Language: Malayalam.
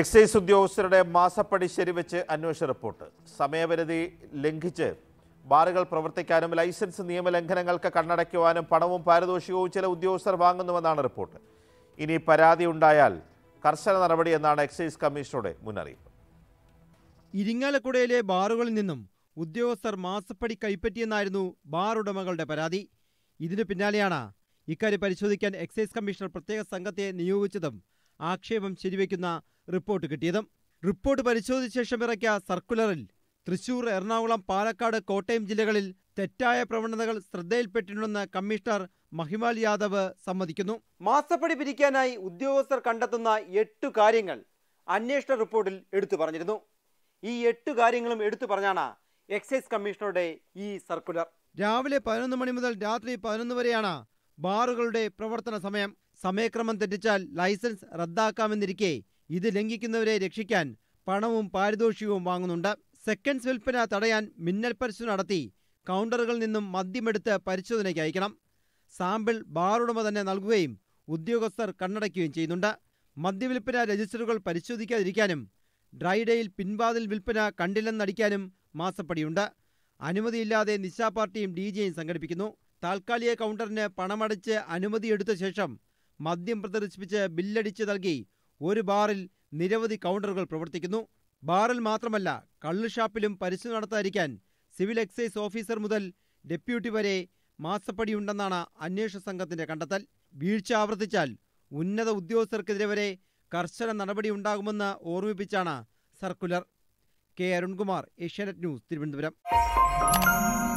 എക്സൈസ് ഉദ്യോഗസ്ഥരുടെ മാസപ്പടി ശരിവെച്ച് അന്വേഷണ റിപ്പോർട്ട് സമയപരിധി ലംഘിച്ച് ബാറുകൾ പ്രവർത്തിക്കാനും ലൈസൻസ് നിയമലംഘനങ്ങൾക്ക് കണ്ണടയ്ക്കുവാനും പണവും പാരിതോഷികവും ചില ഉദ്യോഗസ്ഥർ വാങ്ങുന്നുവെന്നാണ് റിപ്പോർട്ട് ഇനി പരാതി ഉണ്ടായാൽ കർശന നടപടി എന്നാണ് എക്സൈസ് കമ്മീഷണറുടെ മുന്നറിയിപ്പ് ഇരിങ്ങാലക്കുടയിലെ ബാറുകളിൽ നിന്നും ഉദ്യോഗസ്ഥർ മാസപ്പടി കൈപ്പറ്റിയെന്നായിരുന്നു ബാർ ഉടമകളുടെ പരാതി ഇതിനു പിന്നാലെയാണ് ഇക്കാര്യം പരിശോധിക്കാൻ എക്സൈസ് കമ്മീഷണർ പ്രത്യേക സംഘത്തെ നിയോഗിച്ചതും ആക്ഷേപം ശരിവയ്ക്കുന്ന റിപ്പോർട്ട് കിട്ടിയത് റിപ്പോർട്ട് പരിശോധിച്ച ശേഷം ഇറക്കിയ സർക്കുലറിൽ തൃശൂർ എറണാകുളം പാലക്കാട് കോട്ടയം ജില്ലകളിൽ തെറ്റായ പ്രവണതകൾ ശ്രദ്ധയിൽപ്പെട്ടിട്ടുണ്ടെന്ന് കമ്മീഷണർ മഹിമാൽ യാദവ് സമ്മതിക്കുന്നു മാസപ്പടി പിരിക്കാനായി ഉദ്യോഗസ്ഥർ കണ്ടെത്തുന്ന എട്ടു കാര്യങ്ങൾ അന്വേഷണ റിപ്പോർട്ടിൽ എടുത്തു പറഞ്ഞിരുന്നു ഈ എട്ടു കാര്യങ്ങളും എടുത്തു പറഞ്ഞാണ് എക്സൈസ് കമ്മീഷണറുടെ ഈ സർക്കുലർ രാവിലെ പതിനൊന്ന് മണി മുതൽ രാത്രി പതിനൊന്ന് വരെയാണ് ബാറുകളുടെ പ്രവർത്തന സമയം സമയക്രമം തെറ്റിച്ചാൽ ലൈസൻസ് റദ്ദാക്കാമെന്നിരിക്കെ ഇത് ലംഘിക്കുന്നവരെ രക്ഷിക്കാൻ പണവും പാരിതോഷികവും വാങ്ങുന്നുണ്ട് സെക്കൻഡ്സ് വിൽപ്പന തടയാൻ മിന്നൽ പരിശോധന നടത്തി കൗണ്ടറുകളിൽ നിന്നും മദ്യമെടുത്ത് പരിശോധനയ്ക്ക് അയക്കണം സാമ്പിൾ ബാറുടമ തന്നെ നൽകുകയും ഉദ്യോഗസ്ഥർ കണ്ണടയ്ക്കുകയും ചെയ്യുന്നുണ്ട് മദ്യവിൽപ്പന രജിസ്റ്ററുകൾ പരിശോധിക്കാതിരിക്കാനും ഡ്രൈഡേയിൽ പിൻവാതിൽ വിൽപ്പന കണ്ടില്ലെന്നടിക്കാനും മാസപ്പടിയുണ്ട് അനുമതിയില്ലാതെ നിശാ പാർട്ടിയും ഡി ജെയും സംഘടിപ്പിക്കുന്നു താൽക്കാലിക കൗണ്ടറിന് പണമടച്ച് എടുത്ത ശേഷം മദ്യം പ്രദർശിപ്പിച്ച് ബില്ലടിച്ച് നൽകി ഒരു ബാറിൽ നിരവധി കൗണ്ടറുകൾ പ്രവർത്തിക്കുന്നു ബാറിൽ മാത്രമല്ല ഷാപ്പിലും പരിശോധന നടത്താതിരിക്കാൻ സിവിൽ എക്സൈസ് ഓഫീസർ മുതൽ ഡെപ്യൂട്ടി വരെ മാസപ്പടിയുണ്ടെന്നാണ് അന്വേഷണ സംഘത്തിന്റെ കണ്ടെത്തൽ വീഴ്ച ആവർത്തിച്ചാൽ ഉന്നത ഉദ്യോഗസ്ഥർക്കെതിരെ വരെ കർശന നടപടി ഉണ്ടാകുമെന്ന് ഓർമ്മിപ്പിച്ചാണ് circular K Arunkumar Asianet news Thiruvananthapuram